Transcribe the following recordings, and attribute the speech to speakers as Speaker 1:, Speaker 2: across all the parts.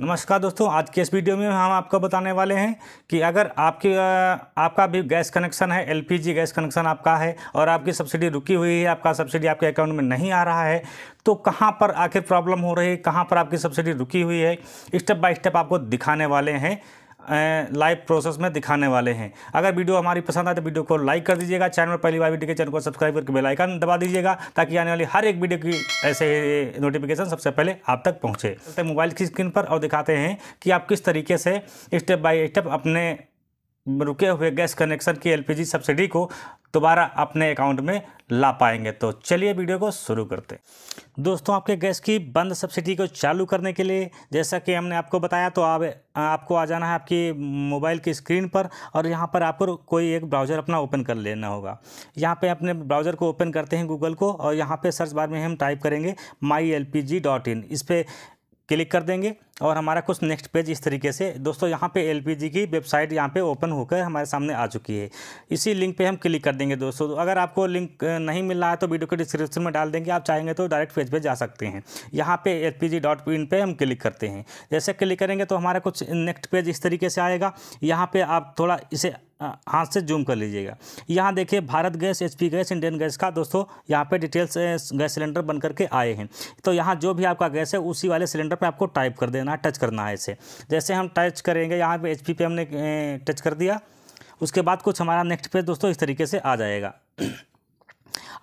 Speaker 1: नमस्कार दोस्तों आज के इस वीडियो में हम आपको बताने वाले हैं कि अगर आपके आपका भी गैस कनेक्शन है एलपीजी गैस कनेक्शन आपका है और आपकी सब्सिडी रुकी हुई है आपका सब्सिडी आपके अकाउंट में नहीं आ रहा है तो कहाँ पर आखिर प्रॉब्लम हो रही है कहाँ पर आपकी सब्सिडी रुकी हुई है स्टेप बाय स्टेप आपको दिखाने वाले हैं लाइव प्रोसेस में दिखाने वाले हैं अगर वीडियो हमारी पसंद आए तो वीडियो को लाइक कर दीजिएगा चैनल पर पहली बार वीडियो के चैनल को सब्सक्राइब करके बेल आइकन दबा दीजिएगा ताकि आने वाली हर एक वीडियो की ऐसे नोटिफिकेशन सबसे पहले आप तक पहुँचे तो मोबाइल की स्क्रीन पर और दिखाते हैं कि आप किस तरीके से स्टेप बाई स्टेप अपने रुके हुए गैस कनेक्शन की एलपीजी सब्सिडी को दोबारा अपने अकाउंट में ला पाएंगे तो चलिए वीडियो को शुरू करते हैं दोस्तों आपके गैस की बंद सब्सिडी को चालू करने के लिए जैसा कि हमने आपको बताया तो आप आपको आ जाना है आपकी मोबाइल की स्क्रीन पर और यहाँ पर आपको कोई एक ब्राउज़र अपना ओपन कर लेना होगा यहाँ पे अपने ब्राउज़र को ओपन करते हैं गूगल को और यहाँ पे सर्च बार में हम टाइप करेंगे my L P G dot in इस पर क्लिक कर देंगे और हमारा कुछ नेक्स्ट पेज इस तरीके से दोस्तों यहाँ पे एलपीजी की वेबसाइट यहाँ पे ओपन होकर हमारे सामने आ चुकी है इसी लिंक पे हम क्लिक कर देंगे दोस्तों तो अगर आपको लिंक नहीं मिल रहा है तो वीडियो के डिस्क्रिप्शन में डाल देंगे आप चाहेंगे तो डायरेक्ट पेज पे जा सकते हैं यहाँ पे L P G dot in पर हम क्लिक करते हैं जैसे क्लिक करेंगे तो हमारा कुछ नेक्स्ट पेज इस तरीके से आएगा यहाँ पर आप थोड़ा इसे हाथ से जूम कर लीजिएगा यहाँ देखिए Bharat gas H gas Indian gas का दोस्तों यहाँ पे डिटेल्स गैस सिलेंडर बन करके आए हैं तो यहाँ जो भी आपका गैस है उसी वाले सिलेंडर पे आपको टाइप कर देना है टच करना है इसे जैसे हम टच करेंगे यहाँ पे एच पे हमने टच कर दिया उसके बाद कुछ हमारा नेक्स्ट पेज दोस्तों इस तरीके से आ जाएगा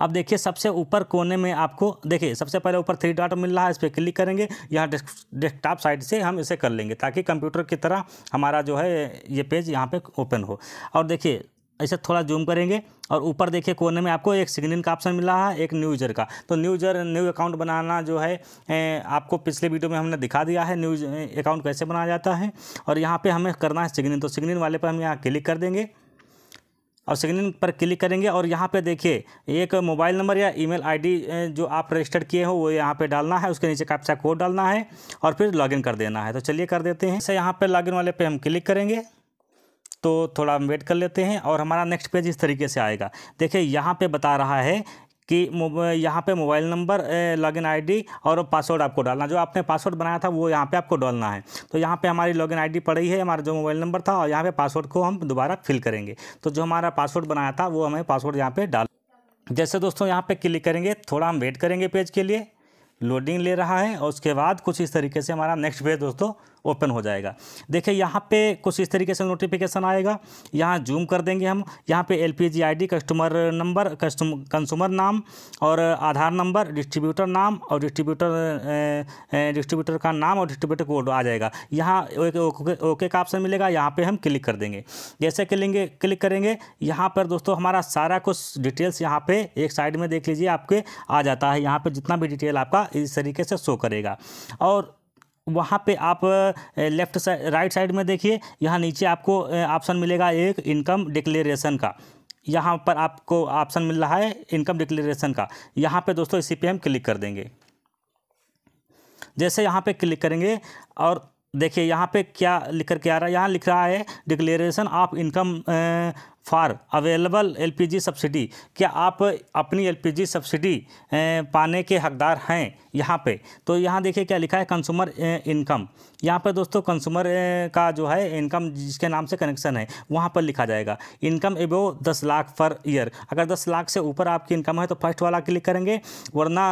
Speaker 1: अब देखिए सबसे ऊपर कोने में आपको देखिए सबसे पहले ऊपर थ्री डॉट मिल रहा है इस पर क्लिक करेंगे यहाँ डेस्कटॉप साइड से हम इसे कर लेंगे ताकि कंप्यूटर की तरह हमारा जो है ये पेज यहाँ पे ओपन हो और देखिए ऐसे थोड़ा जूम करेंगे और ऊपर देखिए कोने में आपको एक सिग्न इन का ऑप्शन मिला है एक न्यू यूज़र का तो न्यू यूज़र न्यू अकाउंट बनाना जो है ए, आपको पिछले वीडियो में हमने दिखा दिया है न्यू अकाउंट कैसे बनाया जाता है और यहाँ पे हमें करना है सिग्न इन तो सिग्न इन वाले पर हम यहाँ क्लिक कर देंगे और सेकेंड इन पर क्लिक करेंगे और यहाँ पे देखिए एक मोबाइल नंबर या ईमेल आईडी जो आप रजिस्टर किए हो वो यहाँ पे डालना है उसके नीचे कैप्चा कोड डालना है और फिर लॉगिन कर देना है तो चलिए कर देते हैं इसे यहाँ पे लॉगिन वाले पे हम क्लिक करेंगे तो थोड़ा वेट कर लेते हैं और हमारा नेक्स्ट पेज इस तरीके से आएगा देखिए यहाँ पे बता रहा है कि यहाँ पे मोबाइल नंबर लॉगिन आईडी और पासवर्ड आपको डालना जो आपने पासवर्ड बनाया था वो यहाँ पे आपको डालना है तो यहाँ पे हमारी लॉगिन आईडी पड़ी है हमारा जो मोबाइल नंबर था और यहाँ पे पासवर्ड को हम दोबारा फिल करेंगे तो जो हमारा पासवर्ड बनाया था वो हमें पासवर्ड यहाँ पर डाल जैसे दोस्तों यहाँ पर क्लिक करेंगे थोड़ा हम वेट करेंगे पेज के लिए लोडिंग ले रहा है और उसके बाद कुछ इस तरीके से हमारा नेक्स्ट पेज दोस्तों ओपन हो जाएगा देखिए यहाँ पे कुछ इस तरीके से नोटिफिकेशन आएगा यहाँ जूम कर देंगे हम यहाँ पे L P customer number custom consumer नाम और आधार नंबर डिस्ट्रीब्यूटर नाम और डिस्ट्रीब्यूटर डिस्ट्रीब्यूटर का नाम और डिस्ट्रीब्यूटर कोड आ जाएगा यहाँ ओके ओके का ऑप्शन मिलेगा यहाँ पर हम क्लिक कर देंगे जैसे क्लिंगे क्लिक करेंगे यहाँ पर दोस्तों हमारा सारा कुछ डिटेल्स यहाँ पर एक साइड में देख लीजिए आपके आ जाता है यहाँ पर जितना भी डिटेल आपका इस तरीके से शो करेगा और वहाँ पे आप लेफ्ट साइड राइट साइड में देखिए यहाँ नीचे आपको ऑप्शन मिलेगा एक इनकम डिक्लेरेशन का यहाँ पर आपको ऑप्शन मिल रहा है इनकम डिक्लेरेशन का यहाँ पे दोस्तों इसी पे हम क्लिक कर देंगे जैसे यहाँ पे क्लिक करेंगे और देखिए यहाँ पे क्या लिख कर के आ रहा है यहाँ लिख रहा है declaration of income for available LPG subsidy क्या आप अपनी एलपीजी सब्सिडी पाने के हकदार हैं यहाँ पे तो यहाँ देखिए क्या लिखा है कंज्यूमर इनकम यहाँ पर दोस्तों कंज्यूमर का जो है इनकम जिसके नाम से कनेक्शन है वहाँ पर लिखा जाएगा इनकम एबो दस लाख पर ईयर अगर दस लाख से ऊपर आपकी इनकम है तो फर्स्ट वाला क्लिक करेंगे वरना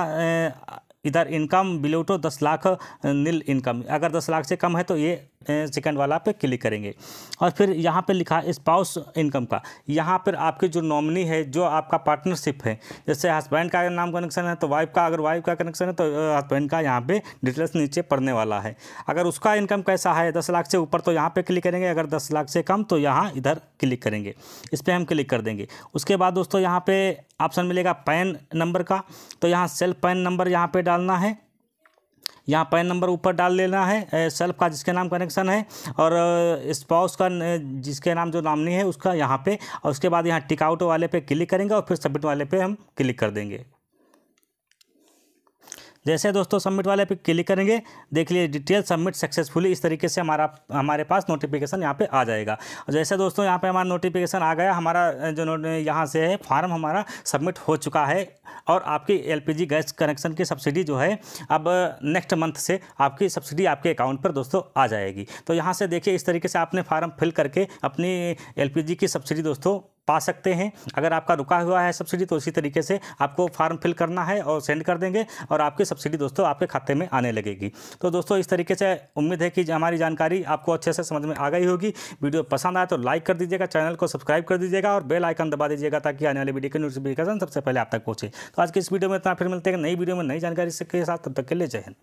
Speaker 1: इधर इनकम बिलो टू दस लाख नील इनकम अगर दस लाख से कम है तो ये सेकंड वाला पे क्लिक करेंगे और फिर यहाँ पे लिखा है स्पाउस इनकम का यहाँ पर आपके जो नॉमिनी है जो आपका पार्टनरशिप है जैसे हस्बैंड का अगर नाम कनेक्शन है तो वाइफ का अगर वाइफ का कनेक्शन है तो हस्बैंड का यहाँ पे डिटेल्स नीचे पड़ने वाला है अगर उसका इनकम कैसा है दस लाख से ऊपर तो यहाँ पर क्लिक करेंगे अगर दस लाख से कम तो यहाँ इधर क्लिक करेंगे इस पर हम क्लिक कर देंगे उसके बाद दोस्तों यहाँ पर ऑप्शन मिलेगा पैन नंबर का तो यहाँ सेल्फ पैन नंबर यहाँ पर डालना है यहाँ पैन नंबर ऊपर डाल लेना है सेल्फ का जिसके नाम कनेक्शन है और स्पाउस का जिसके नाम जो नामनी है उसका यहाँ पे और उसके बाद यहाँ टिकआउट वाले पे क्लिक करेंगे और फिर सबमिट वाले पे हम क्लिक कर देंगे जैसे दोस्तों सबमिट वाले पे क्लिक करेंगे देख लीजिए डिटेल सबमिट सक्सेसफुली इस तरीके से हमारा हमारे पास नोटिफिकेशन यहाँ पे आ जाएगा जैसे दोस्तों यहाँ पे हमारा नोटिफिकेशन आ गया हमारा जो यहाँ से है फार्म हमारा सबमिट हो चुका है और आपकी एलपीजी गैस कनेक्शन की सब्सिडी जो है अब नेक्स्ट मंथ से आपकी सब्सिडी आपके अकाउंट पर दोस्तों आ जाएगी तो यहाँ से देखिए इस तरीके से आपने फार्म फिल करके अपनी एल की सब्सिडी दोस्तों पा सकते हैं अगर आपका रुका हुआ है सब्सिडी तो इसी तरीके से आपको फॉर्म फिल करना है और सेंड कर देंगे और आपकी सब्सिडी दोस्तों आपके खाते में आने लगेगी तो दोस्तों इस तरीके से उम्मीद है कि हमारी जानकारी आपको अच्छे से समझ में आ गई होगी वीडियो पसंद आए तो लाइक कर दीजिएगा चैनल को सब्सक्राइब कर दीजिएगा और बेल आइकन दबा दीजिएगा ताकि आने वाली वीडियो की नोटिफिकेशन सबसे पहले आप तक पहुँचे तो आज की इस वीडियो में इतना फिर मिलते हैं नई वीडियो में नई जानकारी के साथ तब तक के लिए जय हिंद